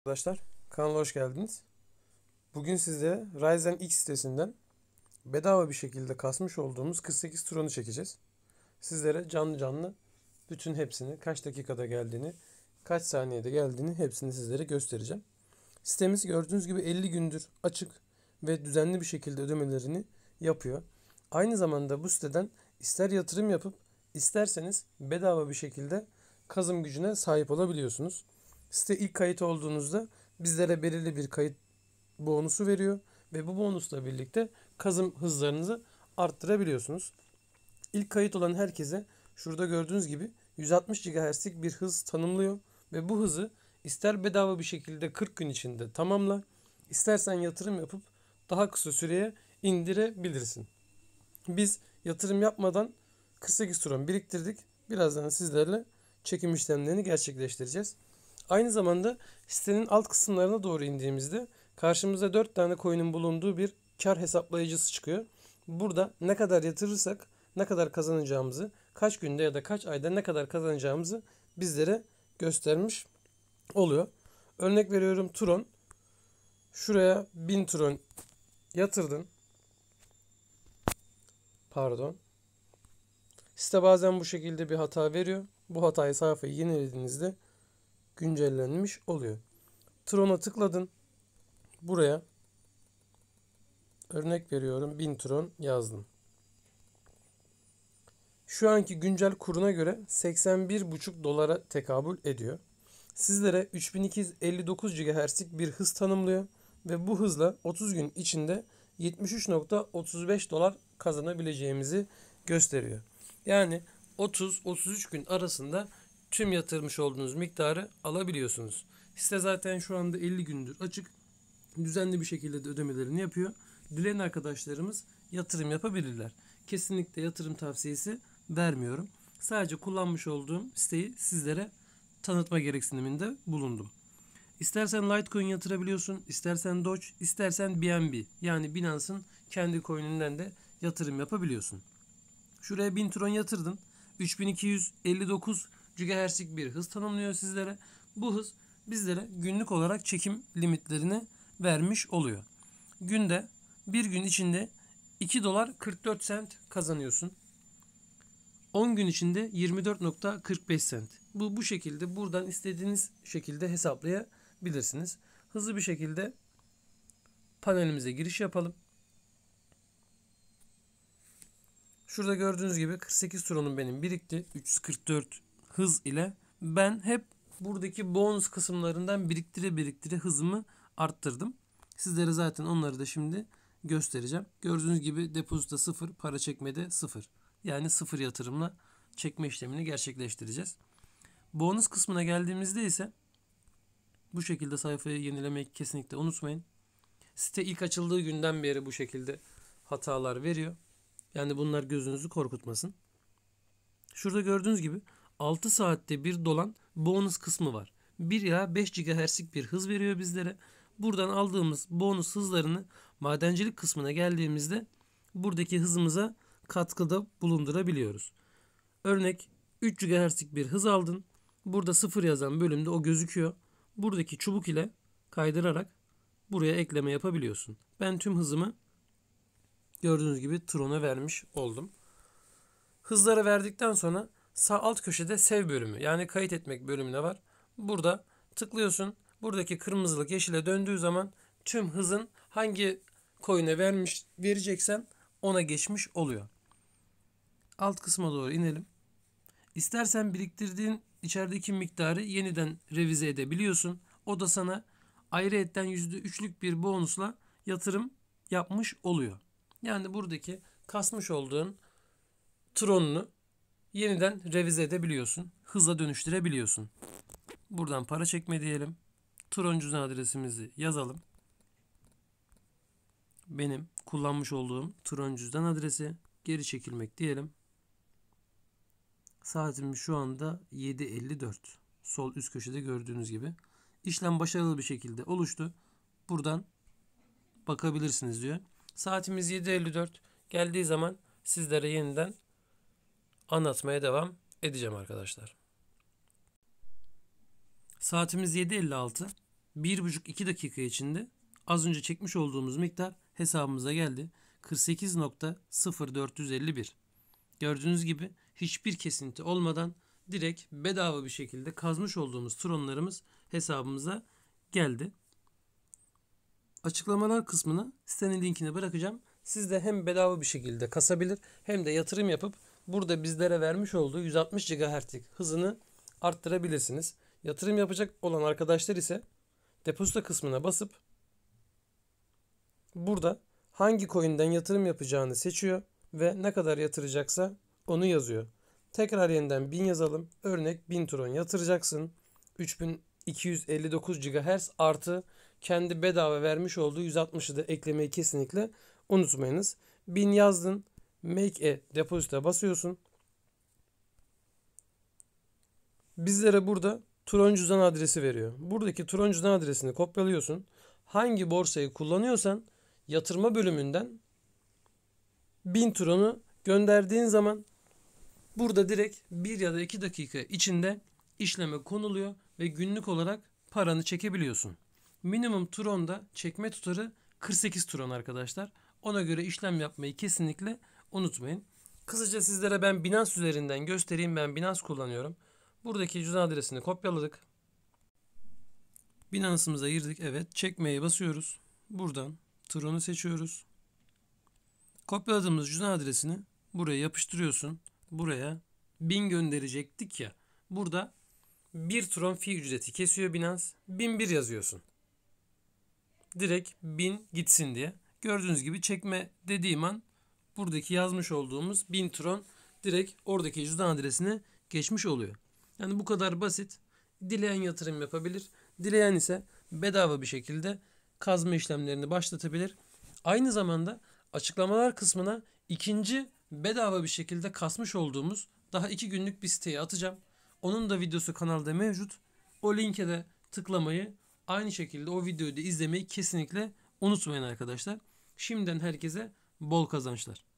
Arkadaşlar kanala hoş geldiniz. Bugün size Ryzen X sitesinden bedava bir şekilde kasmış olduğumuz 48 Tron'u çekeceğiz. Sizlere canlı canlı bütün hepsini kaç dakikada geldiğini, kaç saniyede geldiğini hepsini sizlere göstereceğim. Sitemiz gördüğünüz gibi 50 gündür açık ve düzenli bir şekilde ödemelerini yapıyor. Aynı zamanda bu siteden ister yatırım yapıp isterseniz bedava bir şekilde kazım gücüne sahip olabiliyorsunuz. Site ilk kayıt olduğunuzda bizlere belirli bir kayıt bonusu veriyor ve bu bonusla birlikte kazım hızlarınızı arttırabiliyorsunuz. İlk kayıt olan herkese şurada gördüğünüz gibi 160 GHz'lik bir hız tanımlıyor ve bu hızı ister bedava bir şekilde 40 gün içinde tamamla, istersen yatırım yapıp daha kısa süreye indirebilirsin. Biz yatırım yapmadan 48 turon biriktirdik. Birazdan sizlerle çekim işlemlerini gerçekleştireceğiz. Aynı zamanda sitenin alt kısımlarına doğru indiğimizde karşımıza 4 tane coin'in bulunduğu bir kar hesaplayıcısı çıkıyor. Burada ne kadar yatırırsak ne kadar kazanacağımızı, kaç günde ya da kaç ayda ne kadar kazanacağımızı bizlere göstermiş oluyor. Örnek veriyorum Tron. Şuraya 1000 Tron yatırdın. Pardon. Site bazen bu şekilde bir hata veriyor. Bu hatayı sayfayı yenilediğinizde güncellenmiş oluyor. Tron'a tıkladın, Buraya örnek veriyorum 1000 Tron yazdım. Şu anki güncel kuruna göre 81,5 dolara tekabül ediyor. Sizlere 3259 GHz'lik bir hız tanımlıyor ve bu hızla 30 gün içinde 73.35 dolar kazanabileceğimizi gösteriyor. Yani 30-33 gün arasında tüm yatırmış olduğunuz miktarı alabiliyorsunuz. Site zaten şu anda 50 gündür açık. Düzenli bir şekilde de ödemelerini yapıyor. Dileyen arkadaşlarımız yatırım yapabilirler. Kesinlikle yatırım tavsiyesi vermiyorum. Sadece kullanmış olduğum siteyi sizlere tanıtma gereksiniminde bulundum. İstersen Litecoin yatırabiliyorsun, istersen Doge, istersen BNB yani Binance'ın kendi coin'inden de yatırım yapabiliyorsun. Şuraya 1000 Tron yatırdın. 3259 GHz'lik bir hız tanımlıyor sizlere. Bu hız bizlere günlük olarak çekim limitlerini vermiş oluyor. Günde bir gün içinde 2 dolar 44 sent kazanıyorsun. 10 gün içinde 24.45 sent. Bu bu şekilde buradan istediğiniz şekilde hesaplayabilirsiniz. Hızlı bir şekilde panelimize giriş yapalım. Şurada gördüğünüz gibi 48 tronum benim birikti. 344 hız ile ben hep buradaki bonus kısımlarından biriktire biriktire hızımı arttırdım. Sizlere zaten onları da şimdi göstereceğim. Gördüğünüz gibi depozita sıfır, para çekmede sıfır. Yani sıfır yatırımla çekme işlemini gerçekleştireceğiz. Bonus kısmına geldiğimizde ise bu şekilde sayfayı yenilemeyi kesinlikle unutmayın. Site ilk açıldığı günden beri bu şekilde hatalar veriyor. Yani bunlar gözünüzü korkutmasın. Şurada gördüğünüz gibi 6 saatte bir dolan bonus kısmı var. 1 ila 5 GHz'lik bir hız veriyor bizlere. Buradan aldığımız bonus hızlarını madencilik kısmına geldiğimizde buradaki hızımıza katkıda bulundurabiliyoruz. Örnek 3 GHz'lik bir hız aldın. Burada 0 yazan bölümde o gözüküyor. Buradaki çubuk ile kaydırarak buraya ekleme yapabiliyorsun. Ben tüm hızımı gördüğünüz gibi Tron'a vermiş oldum. Hızları verdikten sonra sağ alt köşede sev bölümü yani kayıt etmek bölümüne var. Burada tıklıyorsun. Buradaki kırmızılık yeşile döndüğü zaman tüm hızın hangi koyuna vermiş vereceksen ona geçmiş oluyor. Alt kısma doğru inelim. İstersen biriktirdiğin içerideki miktarı yeniden revize edebiliyorsun. O da sana ayrı ayrıyetten %3'lük bir bonusla yatırım yapmış oluyor. Yani buradaki kasmış olduğun tronunu yeniden revize edebiliyorsun. Hızla dönüştürebiliyorsun. Buradan para çekme diyelim. Tron adresimizi yazalım. Benim kullanmış olduğum Tron adresi geri çekilmek diyelim. Saatimiz şu anda 7.54. Sol üst köşede gördüğünüz gibi. İşlem başarılı bir şekilde oluştu. Buradan bakabilirsiniz diyor. Saatimiz 7.54. Geldiği zaman sizlere yeniden anlatmaya devam edeceğim arkadaşlar. Saatimiz 7.56. 1,5-2 dakika içinde az önce çekmiş olduğumuz miktar hesabımıza geldi. 48.0451. Gördüğünüz gibi hiçbir kesinti olmadan direkt bedava bir şekilde kazmış olduğumuz tronlarımız hesabımıza geldi. Açıklamalar kısmını sitenin linkine bırakacağım. Siz de hem bedava bir şekilde kasabilir hem de yatırım yapıp burada bizlere vermiş olduğu 160 GHz'lik hızını arttırabilirsiniz. Yatırım yapacak olan arkadaşlar ise depozito kısmına basıp burada hangi coin'den yatırım yapacağını seçiyor ve ne kadar yatıracaksa onu yazıyor. Tekrar yeniden 1000 yazalım. Örnek 1000 tron yatıracaksın. 3259 GHz artı kendi bedava vermiş olduğu 160'ı da eklemeyi kesinlikle unutmayınız. 1000 yazdın. Make a Deposit'e basıyorsun. Bizlere burada Tron adresi veriyor. Buradaki Tron adresini kopyalıyorsun. Hangi borsayı kullanıyorsan yatırma bölümünden 1000 Tron'u gönderdiğin zaman burada direkt 1 ya da 2 dakika içinde işleme konuluyor ve günlük olarak paranı çekebiliyorsun. Minimum Tron'da çekme tutarı 48 Tron arkadaşlar. Ona göre işlem yapmayı kesinlikle unutmayın. Kısaca sizlere ben Binance üzerinden göstereyim. Ben Binance kullanıyorum. Buradaki cüzdan adresini kopyaladık. Binance'ımıza girdik. Evet. Çekmeye basıyoruz. Buradan Tron'u seçiyoruz. Kopyaladığımız cüzdan adresini buraya yapıştırıyorsun. Buraya 1000 gönderecektik ya. Burada 1 Tron fi ücreti kesiyor Binance. 1001 yazıyorsun. Direkt 1000 gitsin diye. Gördüğünüz gibi çekme dediğim an buradaki yazmış olduğumuz bintron direkt oradaki cüzdan adresine geçmiş oluyor. Yani bu kadar basit. Dileyen yatırım yapabilir. Dileyen ise bedava bir şekilde kazma işlemlerini başlatabilir. Aynı zamanda açıklamalar kısmına ikinci bedava bir şekilde kasmış olduğumuz daha iki günlük bir siteye atacağım. Onun da videosu kanalda mevcut. O linke de tıklamayı aynı şekilde o videoyu da izlemeyi kesinlikle unutmayın arkadaşlar. Şimdiden herkese bol kazançlar.